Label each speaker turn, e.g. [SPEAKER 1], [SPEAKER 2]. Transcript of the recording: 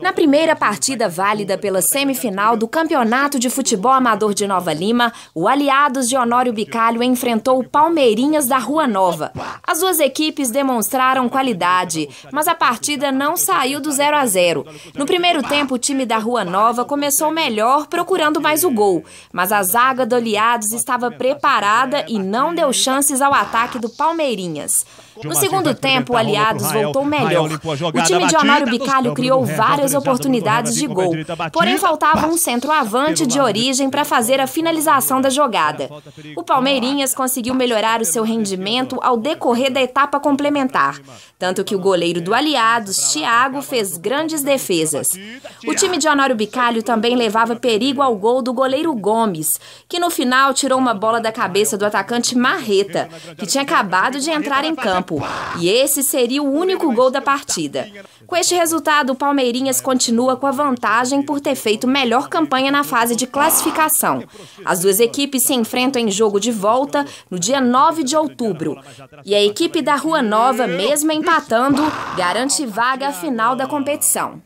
[SPEAKER 1] Na primeira partida válida pela semifinal do Campeonato de Futebol Amador de Nova Lima, o Aliados de Honório Bicalho enfrentou o Palmeirinhas da Rua Nova. As duas equipes demonstraram qualidade, mas a partida não saiu do 0 a 0. No primeiro tempo, o time da Rua Nova começou melhor, procurando mais o gol, mas a zaga do Aliados estava preparada e não deu chances ao ataque do Palmeirinhas. No segundo tempo, o Aliados voltou melhor. O time de Amário Bicalho criou várias oportunidades de gol, porém faltava um centroavante de origem para fazer a finalização da jogada. O Palmeirinhas conseguiu melhorar o seu rendimento ao decorrer da etapa complementar, tanto que o goleiro do Aliados, Thiago, fez grandes defesas. O time de Honório Bicalho também levava perigo ao gol do goleiro Gomes, que no final tirou uma bola da cabeça do atacante Marreta, que tinha acabado de entrar em campo tempo. E esse seria o único gol da partida. Com este resultado, o Palmeirinhas continua com a vantagem por ter feito melhor campanha na fase de classificação. As duas equipes se enfrentam em jogo de volta no dia 9 de outubro. E a equipe da Rua Nova, mesmo empatando, garante vaga à final da competição.